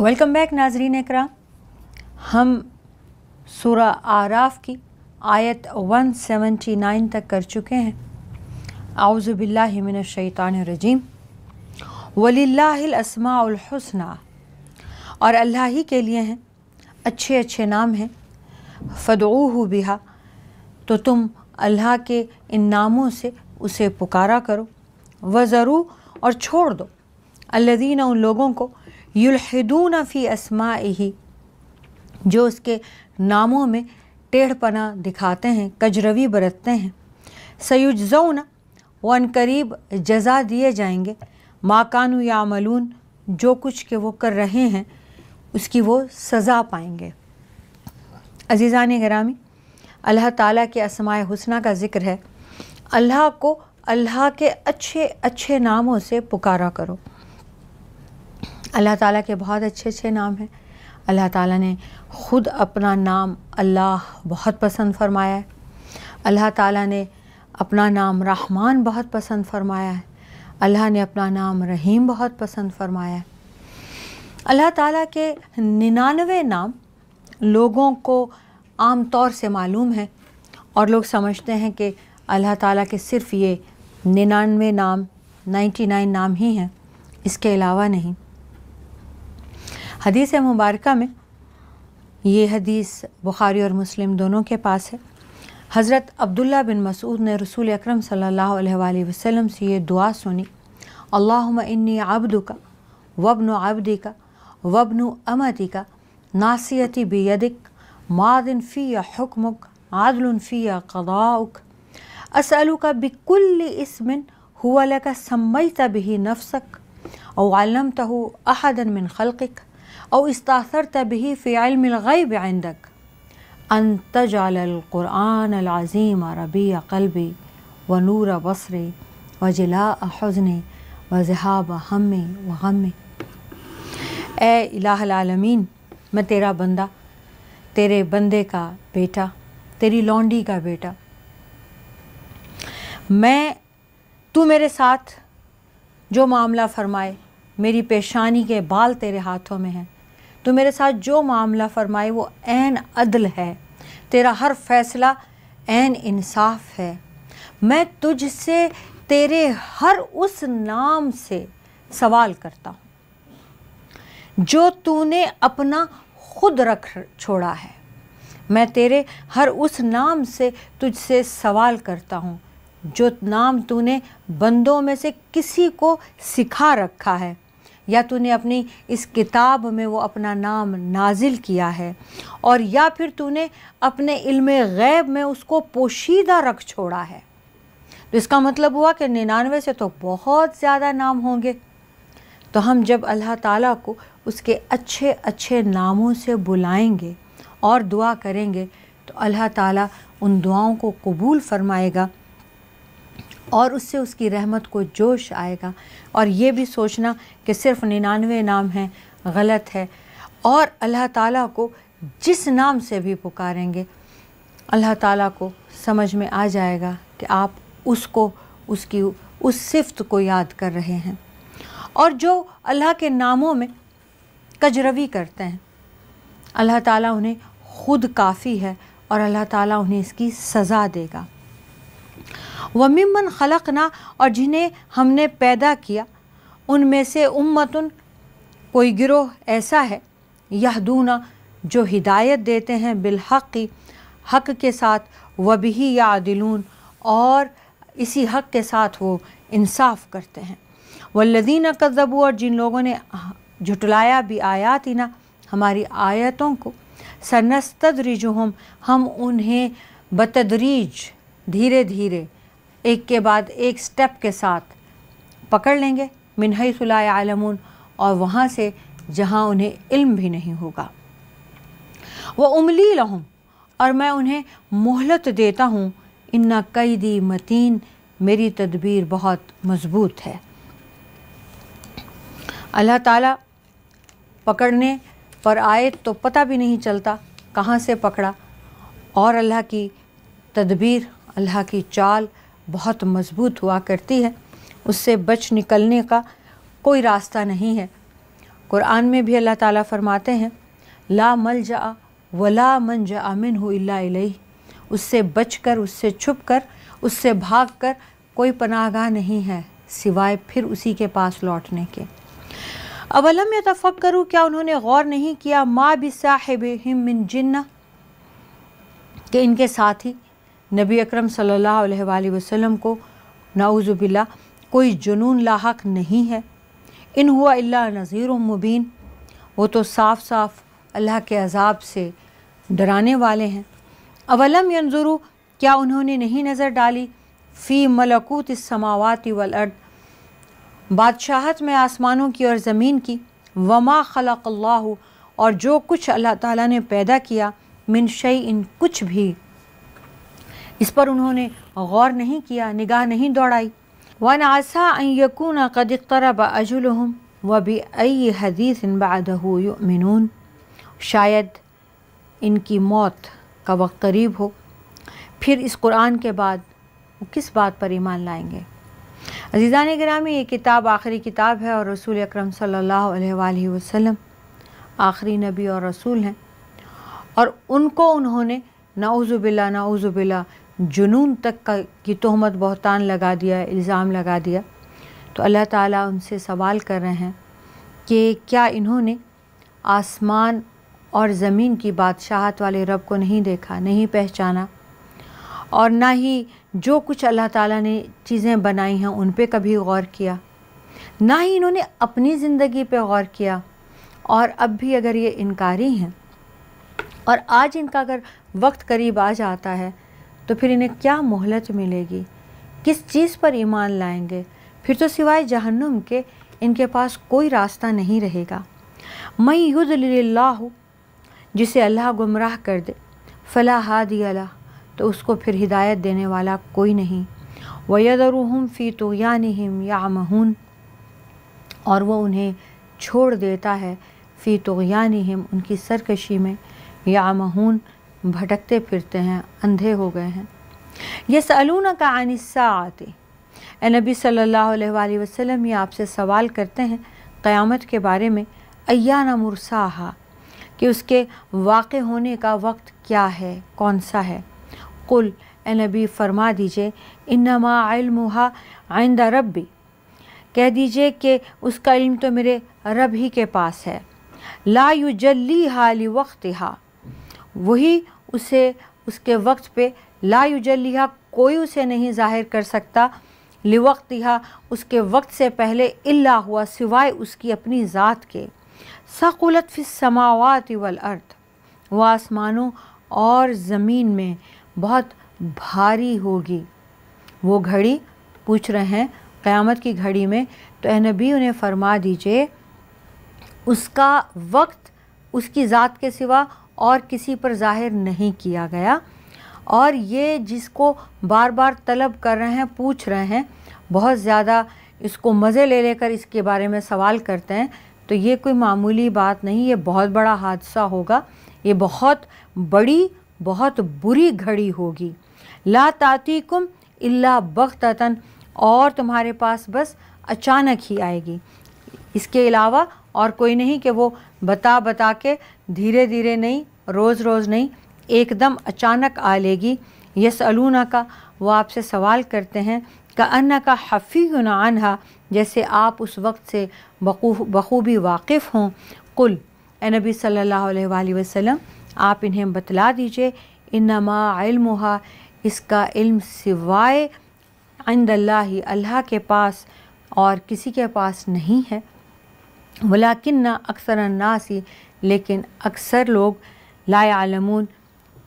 welcome back नाजरीन एकरा हम सूरा आराफ की आयत 179 तक कर चुके हैं आउज़बिल्लिमिनशैतानरजीम वलीलासमाउलहसना और अल्लाह ही के लिए हैं अच्छे अच्छे नाम हैं फ़दू बिहा तो तुम अल्लाह के इन नामों से उसे पुकारा करो वज़रू और छोड़ दो अल्लादीन उन लोगों को युलहदून फ़ी असमा ही जो उसके नामों में टेढ़ पना दिखाते हैं कजरवी बरतते हैं सयुजौन वन करीब जजा दिए जाएंगे माकानु या मलून जो कुछ के वो कर रहे हैं उसकी वो सज़ा पाएंगे अजीज़ान ग्रामी अल्लाह ताला के असमाय हुसना का ज़िक्र है अल्लाह को अल्लाह के अच्छे अच्छे नामों से पुकारा करो अल्लाह ताला के बहुत अच्छे अच्छे नाम हैं अल्लाह ताला ने ख़ुद अपना नाम अल्लाह बहुत पसंद फरमाया है अल्लाह ताला ने अपना नाम रहमान बहुत पसंद फरमाया है अल्लाह ने अपना नाम रहीम बहुत पसंद फरमाया है अल्लाह ताला के निन्यानवे नाम लोगों को आम तौर से मालूम है और लोग समझते हैं कि अल्लाह ताला के सिर्फ़ ये निन्यानवे नाम नाइन्टी नाइन नाम ही हैं इसके अलावा नहीं हदीस मुबारक में ये हदीस बुखारी और मुस्लिम दोनों के पास है हज़रत अब्दुल्ला बिन मसूद ने रसूल अक्रम सल्लल्लाहु अलैहि वसल्लम से ये दुआ सुनी अल्लाहुम्मा इन्नी अब्दू का वबन अब्दी का वबन अमती का नासियती बेयदिक मादिन फ़िया हुक्मुक आदल फ़िया कदाउक असअलुक बिकुल इसमिन हुआ लक सम्मयत बिही नफसक अव अलमतहु अहदन मिन खलक़क أو استأثرت به في علم الغيب عندك أن تجعل القرآن العظيم ربيع قلبي ونور بصري وجلاء حزني وذهاب همي وغمي ए इलाह العالمين ما تيرا بندا تيري بندي का बेटा तेरी लौंडी का बेटा मैं تو मेरे ساتھ جو معاملہ فرمائے میری پیشانی کے بال تیرے ہاتھوں میں ہیں तो मेरे साथ जो मामला फरमाए वो एन अदल है तेरा हर फैसला एन इंसाफ है मैं तुझसे तेरे हर उस नाम से सवाल करता हूँ जो तूने अपना खुद रख छोड़ा है मैं तेरे हर उस नाम से तुझसे सवाल करता हूँ जो नाम तूने बंदों में से किसी को सिखा रखा है या तूने अपनी इस किताब में वो अपना नाम नाजिल किया है और या फिर तूने अपने इल्म गैब में उसको पोशीदा रख छोड़ा है तो इसका मतलब हुआ कि निन्यानवे से तो बहुत ज़्यादा नाम होंगे तो हम जब अल्लाह ताला को उसके अच्छे अच्छे नामों से बुलाएंगे और दुआ करेंगे तो अल्लाह ताला उन दुआओं को कबूल फरमाएगा और उससे उसकी रहमत को जोश आएगा और ये भी सोचना कि सिर्फ निन्यानवे नाम हैं गलत है और अल्लाह ताला को जिस नाम से भी पुकारेंगे अल्लाह ताला को समझ में आ जाएगा कि आप उसको उसकी उस सिफ्त को याद कर रहे हैं और जो अल्लाह के नामों में कजरवी करते हैं अल्लाह ताला उन्हें खुद काफ़ी है और अल्लाह ताला उन्हें इसकी सज़ा देगा ममन खलक ना और जिन्हें हमने पैदा किया उनमें से उम्मतन कोई गिरोह ऐसा है यह दूना जो हिदायत देते हैं बिलहक़ी हक के साथ वबही या दिलून और इसी हक के साथ वो इंसाफ करते हैं वल्लदीन कदबू और जिन लोगों ने झुटलाया भी आयात ही ना हमारी आयतों को सनस्तद रिजुहम हम उन्हें बतदरीज धीरे धीरे एक के बाद एक स्टेप के साथ पकड़ लेंगे मिनहई सुलामून और वहाँ से जहाँ उन्हें इल्म भी नहीं होगा वह उमली लहूँ और मैं उन्हें मोहलत देता हूँ इन्ना कैदी मतीन मेरी तदबीर बहुत मज़बूत है अल्लाह ताला पकड़ने पर आए तो पता भी नहीं चलता कहाँ से पकड़ा और अल्लाह की तदबीर अल्लाह की चाल बहुत मजबूत हुआ करती है उससे बच निकलने का कोई रास्ता नहीं है कुरान में भी अल्लाह ताला फरमाते हैं ला मल जा वला मन जा आमिन हो इलाई उससे बच कर उससे छुप कर उससे भाग कर कोई पनाहगाह नहीं है सिवाय फिर उसी के पास लौटने के अब अलम या तफक करूँ क्या उन्होंने गौर नहीं किया माँ भी साहिब हिम मिन जिन्ना के इनके साथ ही नबी अकरम सल्लल्लाहु अलैहि वसल्लम को नाउज़ुबिल्ला कोई जुनून लाक नहीं है इन हुआ अल्ला नज़ीर मुबीन वो तो साफ़ साफ़ अल्लाह के अजाब से डराने वाले हैं अवलम यंजुरु क्या उन्होंने नहीं नज़र डाली फ़ी मलकूत इस समावती वल अर्द बादशाहत में आसमानों की और ज़मीन की वमा खलक और जो कुछ अल्लाह ताला ने पैदा किया मिन शई इन कुछ भी इस पर उन्होंने गौर नहीं किया निगाह नहीं दौड़ाई वन आसा यकून कदरब तरब अजुलहम व भी अई हदीस बदहून शायद इनकी मौत का वक्त करीब हो फिर इस कुरान के बाद वो किस बात पर ईमान लाएंगे अजीज़ा ने ग्रामी ये किताब आखिरी किताब है और रसूल अक्रम अलैहि वसल्लम आखिरी नबी और रसूल हैं और उनको उन्होंने नाउज़ुबिल्ला नाउज़ुबिल्ला जुनून तक का की तहमत बहतान लगा दिया इल्ज़ाम लगा दिया तो अल्लाह ताला उनसे सवाल कर रहे हैं कि क्या इन्होंने आसमान और ज़मीन की बादशाहत वाले रब को नहीं देखा नहीं पहचाना और ना ही जो कुछ अल्लाह ताला ने चीज़ें बनाई हैं उन पे कभी गौर किया ना ही इन्होंने अपनी ज़िंदगी पे गौर किया और अब भी अगर ये इनकारी हैं और आज इनका अगर वक्त करीब आ जाता है तो फिर इन्हें क्या मोहलत मिलेगी किस चीज़ पर ईमान लाएंगे फिर तो सिवाय जहन्नुम के इनके पास कोई रास्ता नहीं रहेगा मई युद्लाह जिसे अल्लाह गुमराह कर दे फला हाद अला तो उसको फिर हिदायत देने वाला कोई नहीं वयदरुहम फ़ी तो या नहम या महून और वह उन्हें छोड़ देता है फ़ी तो या उनकी सरकशी में या महून भटकते फिरते हैं अंधे हो गए हैं ये सलून का अनिस्सा ए नबी सल्ला वसलम ये आपसे सवाल करते हैं क़यामत के बारे में अयाना मुरसा कि उसके वाक़ होने का वक्त क्या है कौन सा है कुल नबी फरमा दीजिए इनमा इल्मुहा आइंदा भी कह दीजिए कि उसका इल्म तो मेरे रब ही के पास है ला यू जल्ली हाली वक्त हा वही उसे उसके वक्त पे ला युजलिहा कोई उसे नहीं जाहिर कर सकता लिवक्त यह उसके वक्त से पहले इल्ला हुआ सिवाय उसकी अपनी ज़ात के सकुलत फ़िसमावत वल अर्थ वह आसमानों और ज़मीन में बहुत भारी होगी वो घड़ी पूछ रहे हैं क़यामत की घड़ी में तो नबी उन्हें फरमा दीजिए उसका वक्त उसकी ज़ात के सिवा और किसी पर जाहिर नहीं किया गया और ये जिसको बार बार तलब कर रहे हैं पूछ रहे हैं बहुत ज़्यादा इसको मज़े ले लेकर इसके बारे में सवाल करते हैं तो ये कोई मामूली बात नहीं ये बहुत बड़ा हादसा होगा ये बहुत बड़ी बहुत बुरी घड़ी होगी ला तातीकुम इल्ला बख्तन और तुम्हारे पास बस अचानक ही आएगी इसके अलावा और कोई नहीं कि वो बता बता के धीरे धीरे नहीं रोज़ रोज़ नहीं एकदम अचानक आ लेगी यस अलूना का वो आपसे सवाल करते हैं का अन्ना का हफ़ी अनहा जैसे आप उस वक्त से बखूबी वाकिफ़ हों कुल ए नबी सल्लल्लाहु अलैहि वसल्लम आप इन्हें बतला दीजिए इनमा इल्महा इसका इल्म सिवाय इंदल्ला अल्लाह के पास और किसी के पास नहीं है वलाकिन ना अक्सर अन्नासी लेकिन अक्सर लोग लायामून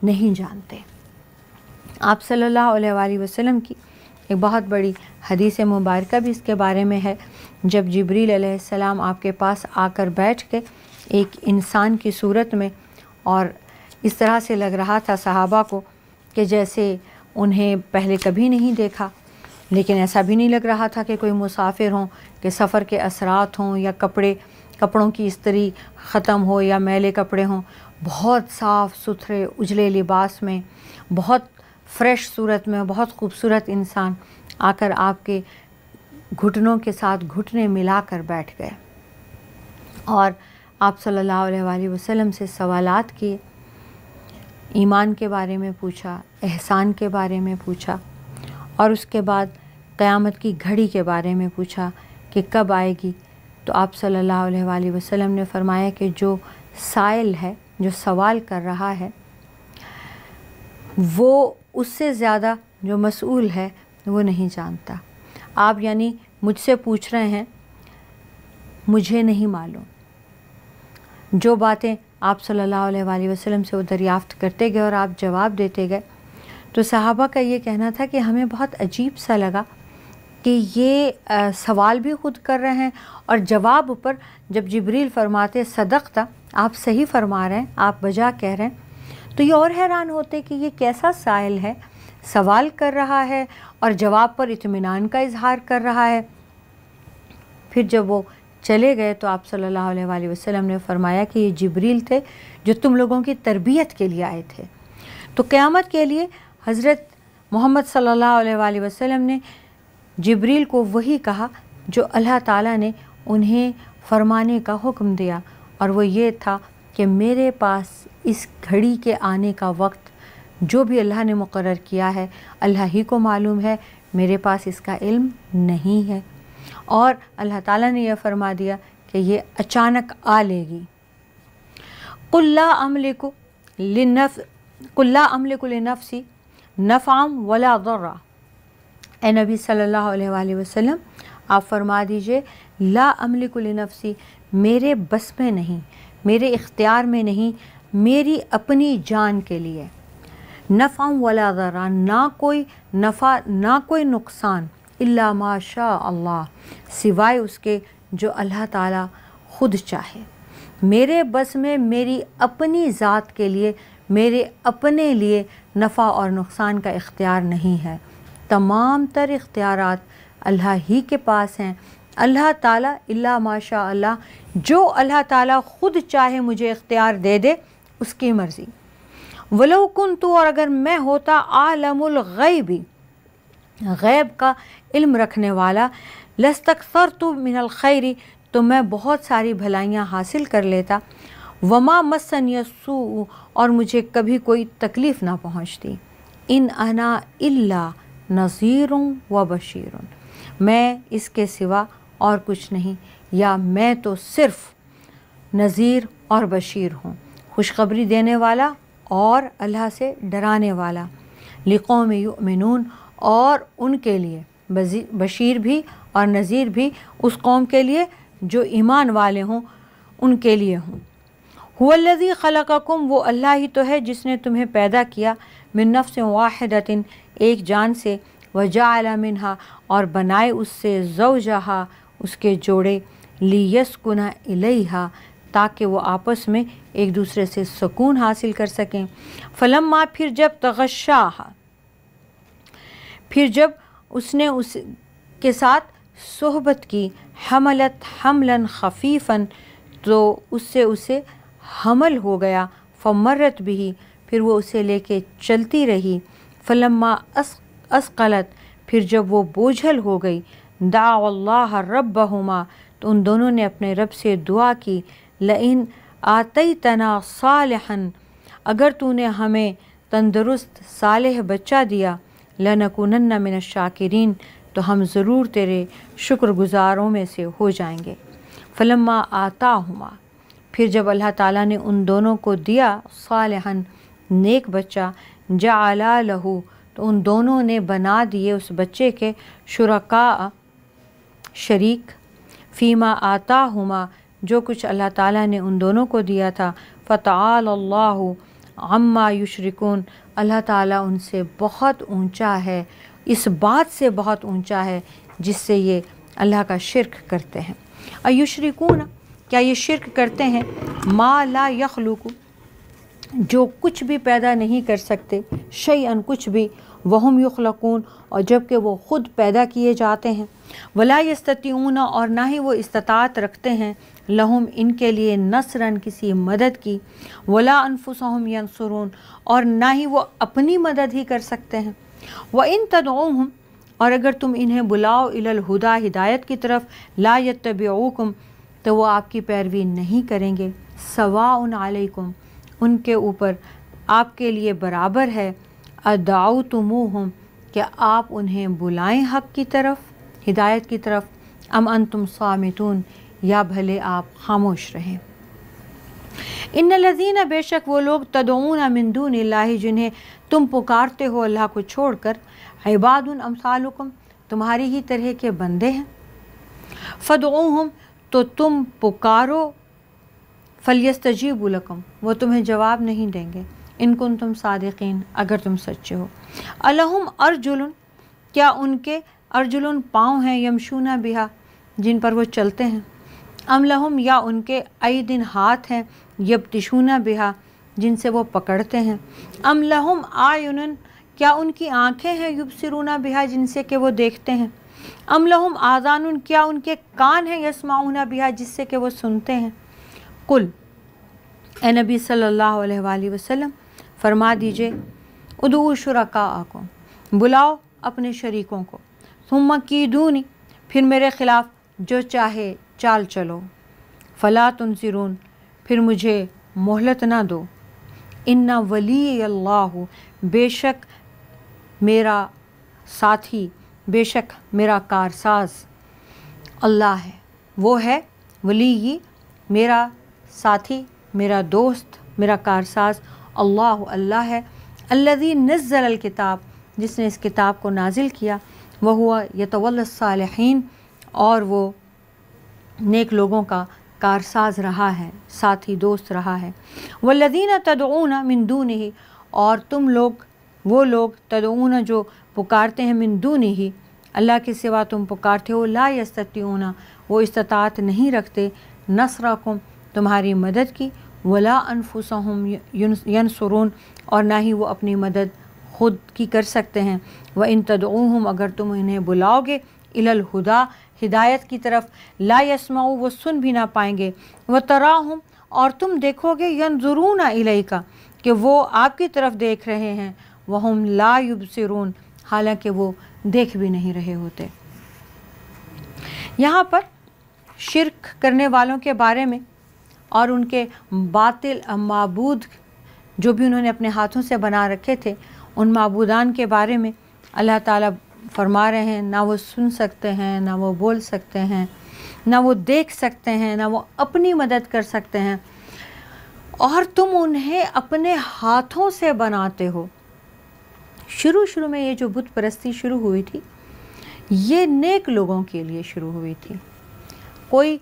नहीं जानते आप सल्लल्लाहु अलैहि वसल्लम की एक बहुत बड़ी हदीस मुबारक भी इसके बारे में है जब जबरील सलाम आपके पास आकर बैठ के एक इंसान की सूरत में और इस तरह से लग रहा था सहाबा को कि जैसे उन्हें पहले कभी नहीं देखा लेकिन ऐसा भी नहीं लग रहा था कि कोई मुसाफिर हों के सफ़र के असरात हों या कपड़े कपड़ों की इस्तरी ख़त्म हो या मैले कपड़े हों बहुत साफ़ सुथरे उजले लिबास में बहुत फ्रेश सूरत में बहुत खूबसूरत इंसान आकर आपके घुटनों के साथ घुटने मिलाकर बैठ गए और आप सल्लल्लाहु अलैहि वसल्लम से सवालात किए ईमान के बारे में पूछा एहसान के बारे में पूछा और उसके बाद क़यामत की घड़ी के बारे में पूछा कि कब आएगी तो आप सल्लल्लाहु अलैहि वसल्लम ने फरमाया कि जो साइल है जो सवाल कर रहा है वो उससे ज़्यादा जो मसूल है वो नहीं जानता आप यानी मुझसे पूछ रहे हैं मुझे नहीं मालूम जो बातें आप सल्लल्लाहु अलैहि वसल्लम से वो दरियाफ़्त करते गए और आप जवाब देते गए तो साहबा का ये कहना था कि हमें बहुत अजीब सा लगा कि ये आ, सवाल भी खुद कर रहे हैं और जवाब पर जब जबरील फरमाते सदक़ था आप सही फरमा रहे हैं आप बजा कह रहे हैं तो ये और हैरान होते कि ये कैसा साइल है सवाल कर रहा है और जवाब पर इतमान का इजहार कर रहा है फिर जब वो चले गए तो आप सल्लल्लाहु अलैहि वसल्लम ने फरमाया कि ये जबरील थे जो तुम लोगों की तरबियत के लिए आए थे तो क़्यामत के लिए हज़रत मोहम्मद सल्ला वसलम ने जबरील को वही कहा जो अल्लाह ताला ने उन्हें फरमाने का हुक्म दिया और वो ये था कि मेरे पास इस घड़ी के आने का वक्त जो भी अल्लाह ने मुकर किया है अल्लाह ही को मालूम है मेरे पास इसका इल्म नहीं है और अल्लाह ताला ने यह फरमा दिया कि ये अचानक आ लेगी कुल्ला अमले को लिनफ कुल्ला अमले को सी नफ़ाम वला दर्रा ए नबी सल्ला वसम आप फरमा दीजिए ला अमलिकुल नफसी मेरे बस में नहीं मेरे इख्तियार में नहीं मेरी अपनी जान के लिए नफ़ा वाला ज़रा ना कोई नफ़ा ना कोई नुकसान इल्ला माशा अल्लाह सिवाय उसके जो अल्लाह ताला खुद चाहे मेरे बस में मेरी अपनी ज़ात के लिए मेरे अपने लिए नफ़ा और नुकसान का इख्तियार नहीं है तमाम तर इख्तियार अल्लाह ही के पास हैं अल्लाह ताला इल्ला माशा अल्लाह जो अल्लाह ताला ख़ुद चाहे मुझे इख्तियार दे दे उसकी मर्ज़ी वलो कन तो और अगर मैं होता ग़ैबी गैब का इल्म रखने वाला लस्तक सर तो मिनल खैरी तो मैं बहुत सारी भलाइयाँ हासिल कर लेता वमा मसन यसू और मुझे कभी कोई तकलीफ़ ना पहुँचती इन अना इल्ला नज़ीर व बशीर मैं इसके सिवा और कुछ नहीं या मैं तो सिर्फ नज़ीर और बशीर हूँ खुशखबरी देने वाला और अल्लाह से डराने वाला लिखों में मनून और उनके लिए बशीर भी और नज़ीर भी उस कौम के लिए जो ईमान वाले हों उनके लिए हों हुल्लज़ी खलककुम वो अल्लाह ही तो है जिसने तुम्हें पैदा किया मिन नफ्स वाहिदतिन एक जान से वजा मिनहा और बनाए उससे जवजहा उसके जोड़े लियस कुना इलेहा ताकि वो आपस में एक दूसरे से सुकून हासिल कर सकें फलम माँ फिर जब तगशा फिर जब उसने उस के साथ सोहबत की हमलत हमलन खफीफन तो उससे उसे हमल हो गया फमरत भी फिर वो उसे लेके चलती रही फलम्मा अस असकलत फिर जब वो बोझल हो गई दाउल्ला रब हुमा तो उन दोनों ने अपने रब से दुआ की लइन आतई तना साल अगर तूने हमें तंदरुस्त सालह बच्चा दिया लनकुनन्ना मिन शाकिरीन तो हम ज़रूर तेरे शुक्रगुजारों में से हो जाएंगे फलम्मा आता हुमा फिर जब अल्लाह ताला ने उन दोनों को दिया सालहन नेक बच्चा जा आला लहू तो उन दोनों ने बना दिए उस बच्चे के शुरका शरीक फ़ीमा आता हुमा जो कुछ अल्लाह ताला ने उन दोनों को दिया था फ़ताल अम्मा युशरिकुन अल्लाह ताला उनसे बहुत ऊंचा है इस बात से बहुत ऊंचा है जिससे ये अल्लाह का शिरक करते हैं अयुशरिकुन क्या ये शिरक करते हैं मा ला यखलूकू जो कुछ भी पैदा नहीं कर सकते अन कुछ भी वहम युखलकून और जबकि वो ख़ुद पैदा किए जाते हैं वला यस्तून और ना ही वो इस्तात रखते हैं लहम इनके लिए नसरन किसी मदद की वला अनफुसहम यनसरून और ना ही वो अपनी मदद ही कर सकते हैं व इन तदोम और अगर तुम इन्हें बुलाओ इलल हुदा हिदायत की तरफ ला यतबुकुम तो वो आपकी पैरवी नहीं करेंगे सवा उनकुम उनके ऊपर आपके लिए बराबर है अदाउ तुम कि आप उन्हें बुलाएं हक की तरफ हिदायत की तरफ अम अन तुम सामितून या भले आप खामोश रहें इन लजीना बेशक वो लोग तदोन अमिंदून लाही जिन्हें तुम पुकारते हो अल्लाह को छोड़ कर इबाद उन अमसालकुम तुम्हारी ही तरह के बंदे हैं फ़दोम तो तुम पुकारो फलियस्तजीबुलकम वो तुम्हें जवाब नहीं देंगे इनकुन तुम सादिकीन अगर तुम सच्चे हो अलहम अर्जुलन क्या उनके अर्जुलन पाँव हैं यमशूना बिहा जिन पर वो चलते हैं अमलहम या उनके आई दिन हाथ हैं यब तिशुना बिहा जिनसे वो पकड़ते हैं अमलहम आयुन क्या उनकी आंखें हैं युब सिरूना बिहा जिनसे के वो देखते हैं अमलहम आज़ान क्या उनके कान हैं यसमाउना बिहा जिससे कि वो सुनते हैं कुल ए नबी सल्ला वसलम फरमा दीजिए उदू शुरका को बुलाओ अपने शरीकों को तुम की दूनी फिर मेरे ख़िलाफ़ जो चाहे चाल चलो फ़ला तुनसिरून फिर मुझे मोहलत ना दो इन्ना वली अल्लाह बेशक मेरा साथी बेशक मेरा कारसाज अल्लाह है वो है वली ही मेरा साथी मेरा दोस्त मेरा कारसाज अल्लाह अल्लाह है नज़र नज़ल किताब जिसने इस किताब को नाजिल किया वह हुआ यतवलसालहन और वो नेक लोगों का कारसाज रहा है साथी दोस्त रहा है लदीना तदऊन मंदू ही और तुम लोग वो लोग तदऊन जो पुकारते हैं मिंदू ही अल्लाह के सिवा तुम पुकारते हो ला यस्तूना वो इस्तात नहीं रखते नसरकुम तुम्हारी मदद की वला अनफुसहम यनसरून और ना ही वो अपनी मदद खुद की कर सकते हैं व इन तदम अगर तुम इन्हें बुलाओगे इलल हुदा हिदायत की तरफ ला यस्माऊ वो सुन भी ना पाएंगे व तराहम और तुम देखोगे यनजुरून इलई का कि वो आपकी तरफ देख रहे हैं वहम ला सरून हालांकि वो देख भी नहीं रहे होते यहाँ पर शिरक करने वालों के बारे में और उनके बातिल मबूद जो भी उन्होंने अपने हाथों से बना रखे थे उन मबूदान के बारे में अल्लाह ताला फरमा रहे हैं ना वो सुन सकते हैं ना वो बोल सकते हैं ना वो देख सकते हैं ना वो अपनी मदद कर सकते हैं और तुम उन्हें अपने हाथों से बनाते हो शुरू शुरू में ये जो बुत परस्ती शुरू हुई थी ये नेक लोगों के लिए शुरू हुई थी कोई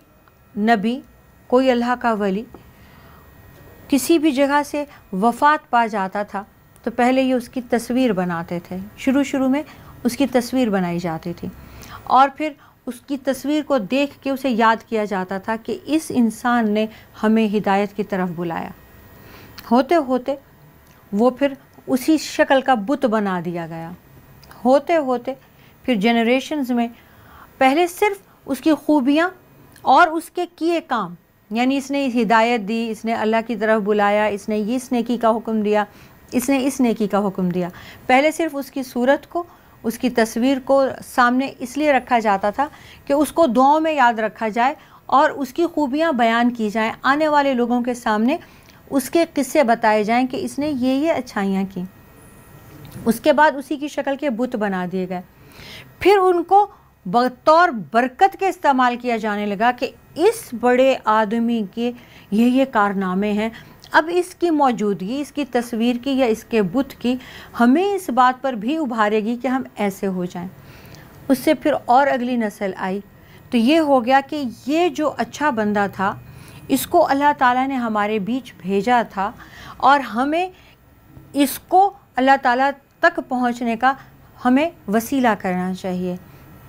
नबी कोई अल्लाह का वली किसी भी जगह से वफात पा जाता था तो पहले ये उसकी तस्वीर बनाते थे शुरू शुरू में उसकी तस्वीर बनाई जाती थी और फिर उसकी तस्वीर को देख के उसे याद किया जाता था कि इस इंसान ने हमें हिदायत की तरफ बुलाया होते होते वो फिर उसी शक्ल का बुत बना दिया गया होते होते फिर जनरेशन्स में पहले सिर्फ उसकी खूबियाँ और उसके किए काम यानी इसने हिदायत दी इसने अल्लाह की तरफ बुलाया इसने ये इस नेकी का हुक्म दिया इसने इस नेकी का हुक्म दिया पहले सिर्फ उसकी सूरत को उसकी तस्वीर को सामने इसलिए रखा जाता था कि उसको दुआओं में याद रखा जाए और उसकी खूबियाँ बयान की जाएँ आने वाले लोगों के सामने उसके किस्से बताए जाएं कि इसने ये ये अच्छाइयाँ की उसके बाद उसी की शक्ल के बुत बना दिए गए फिर उनको बतौर बरकत के इस्तेमाल किया जाने लगा कि इस बड़े आदमी के ये ये कारनामे हैं अब इसकी मौजूदगी इसकी तस्वीर की या इसके बुत की हमें इस बात पर भी उभारेगी कि हम ऐसे हो जाएं उससे फिर और अगली नस्ल आई तो ये हो गया कि ये जो अच्छा बंदा था इसको अल्लाह ताला ने हमारे बीच भेजा था और हमें इसको अल्लाह ताला तक पहुंचने का हमें वसीला करना चाहिए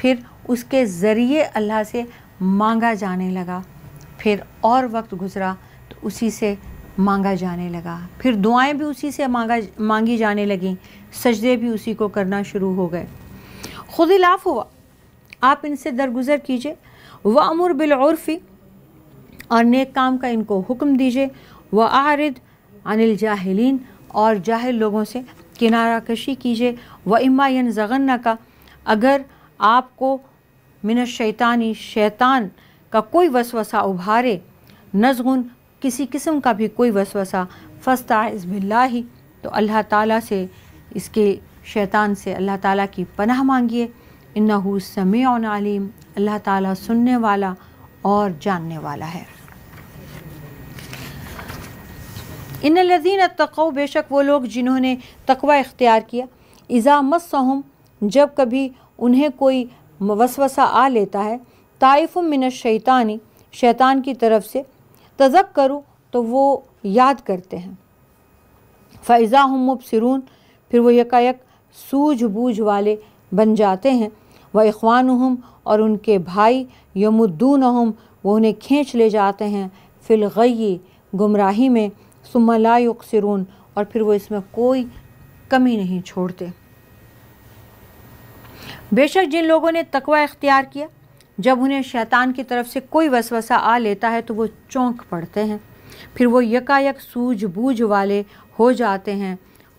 फिर उसके ज़रिए अल्लाह से मांगा जाने लगा फिर और वक्त गुज़रा तो उसी से मांगा जाने लगा फिर दुआएं भी उसी से मांगा मांगी जाने लगें सजदे भी उसी को करना शुरू हो गए खुद लाफ हुआ आप इनसे दरगुजर कीजिए व अमर बिलफ़ी और नेक काम का इनको हुक्म दीजिए व आरद अनिल जाहलीन और जाहिल लोगों से किनारा कशी कीजिए व इमायन जगन्ना का अगर आपको मिन शैतानी शैतान का कोई वसवसा उभारे नजगुन किसी किस्म का भी कोई वसवसा फस्ता बिल्ला ही तो अल्लाह ताला से इसके शैतान से अल्लाह ताला की पनाह मांगिए इन्ना समी अलीम अल्लाह ताला सुनने वाला और जानने वाला है इन लजीन तक़ो बेशक वो लोग जिन्होंने तकवा इख्तियार किया इज़ा सहम जब कभी उन्हें कोई वसवसा आ लेता है तइफ मिन शैतानी शैतान की तरफ से तजक करूँ तो वो याद करते हैं फ़ैज़ा हम मुबसरून फिर वो यकायक बूझ वाले बन जाते हैं व अखवान हम और उनके भाई यमुद्दून हम वो उन्हें खींच ले जाते हैं फिलगई गुमराही में सुमला और फिर वो इसमें कोई कमी नहीं छोड़ते बेशक जिन लोगों ने तकवा इख्तियार किया जब उन्हें शैतान की तरफ से कोई वसवसा आ लेता है तो वो चौंक पड़ते हैं फिर वो यकायक सूझबूझ वाले हो जाते हैं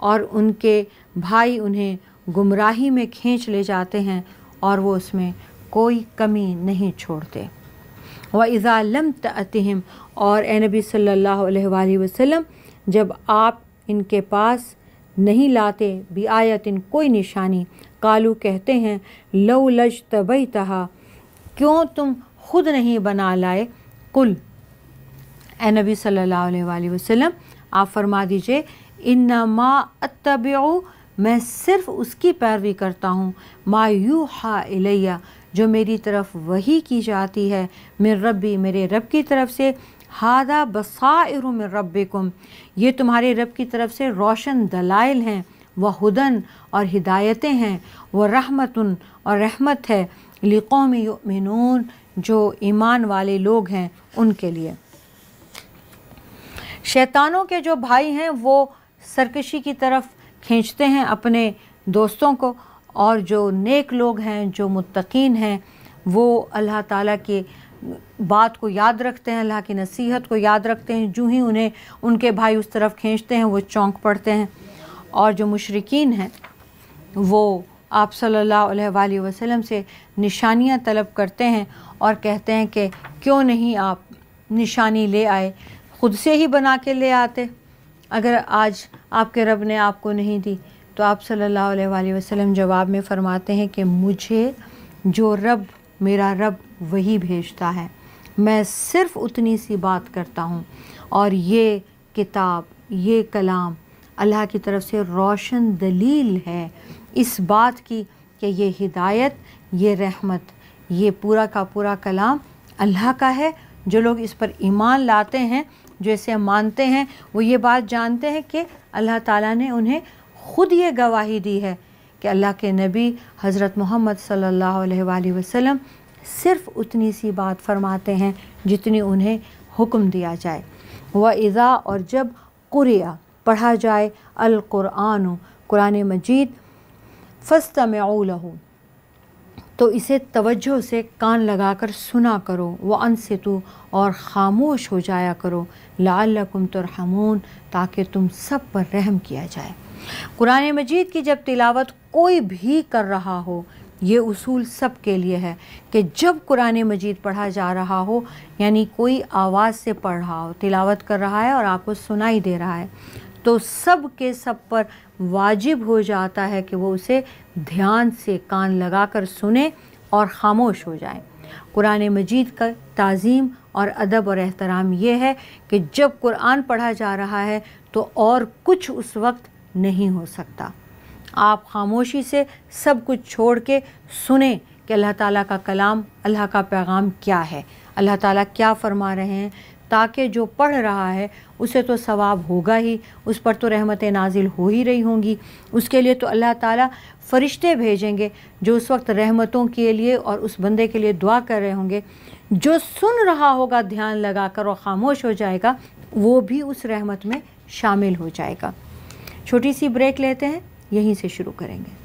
और उनके भाई उन्हें गुमराही में खींच ले जाते हैं और वो उसमें कोई कमी नहीं छोड़ते व इज़ालम तम और ए नबी सल्लल्लाहु अलैहि वसल्लम जब आप इनके पास नहीं लाते भी आयतिन कोई निशानी कालू कहते हैं लव लज तबई तहा क्यों तुम खुद नहीं बना लाए कुल ए नबी सल्लल्लाहु अलैहि वसल्लम आप फरमा दीजिए इन नमा अतब मैं सिर्फ उसकी पैरवी करता हूँ मायू हा इलैया जो मेरी तरफ वही की जाती है मेरे रबी मेरे रब की तरफ से हादा बसाइर में रब्बिकुम ये तुम्हारे रब की तरफ से रोशन दलाइल हैं व हदन और हिदायतें हैं वह रहमतन और रहमत है लिकौम जो ईमान वाले लोग हैं उनके लिए शैतानों के जो भाई हैं वो सरकशी की तरफ खींचते हैं अपने दोस्तों को और जो नेक लोग हैं जो मुतकीन हैं वो अल्लाह ताला के बात को याद रखते हैं अल्लाह की नसीहत को याद रखते हैं जूँ ही उन्हें उनके भाई उस तरफ खींचते हैं वो चौंक पड़ते हैं और जो मशरकिन हैं वो आप सल्ला अलैहि से निशानियाँ तलब करते हैं और कहते हैं कि क्यों नहीं आप निशानी ले आए ख़ुद से ही बना के ले आते अगर आज आपके रब ने आपको नहीं दी तो आप सल्लल्लाहु अलैहि वसल्लम जवाब में फ़रमाते हैं कि मुझे जो रब मेरा रब वही भेजता है मैं सिर्फ उतनी सी बात करता हूँ और ये किताब ये कलाम अल्लाह की तरफ से रोशन दलील है इस बात की कि ये हिदायत ये रहमत ये पूरा का पूरा कलाम अल्लाह का है जो लोग इस पर ईमान लाते हैं जो इसे मानते हैं वो ये बात जानते हैं कि अल्लाह ताला ने उन्हें ख़ुद ये गवाही दी है कि अल्लाह के नबी हज़रत मोहम्मद सल्ला वसम सिर्फ़ उतनी सी बात फ़रमाते हैं जितनी उन्हें हुक्म दिया जाए व इज़ा और जब कुरिया पढ़ा जाए अलकुरान कुरान मजीद फ़स्तम लहू तो इसे तवज्जो से कान लगाकर सुना करो व अनसतु और ख़ामोश हो जाया करो लाल तुरहमून ताकि तुम सब पर रहम किया जाए कुरान मजीद की जब तिलावत कोई भी कर रहा हो ये उसूल सब के लिए है कि जब कुरान मजीद पढ़ा जा रहा हो यानी कोई आवाज़ से पढ़ रहा हो तिलावत कर रहा है और आपको सुनाई दे रहा है तो सब के सब पर वाजिब हो जाता है कि वो उसे ध्यान से कान लगाकर सुने और ख़ामोश हो जाए कुरान मजीद का तज़ीम और अदब और एहतराम ये है कि जब कुरान पढ़ा जा रहा है तो और कुछ उस वक्त नहीं हो सकता आप खामोशी से सब कुछ छोड़ के सुने कि अल्लाह ताला का कलाम अल्लाह का पैगाम क्या है अल्लाह ताला क्या फरमा रहे हैं ताकि जो पढ़ रहा है उसे तो सवाब होगा ही उस पर तो रहमत नाजिल हो ही रही होंगी उसके लिए तो अल्लाह ताला फरिश्ते भेजेंगे जो उस वक्त रहमतों के लिए और उस बंदे के लिए दुआ कर रहे होंगे जो सुन रहा होगा ध्यान लगाकर और ख़ामोश हो जाएगा वो भी उस रहमत में शामिल हो जाएगा छोटी सी ब्रेक लेते हैं यहीं से शुरू करेंगे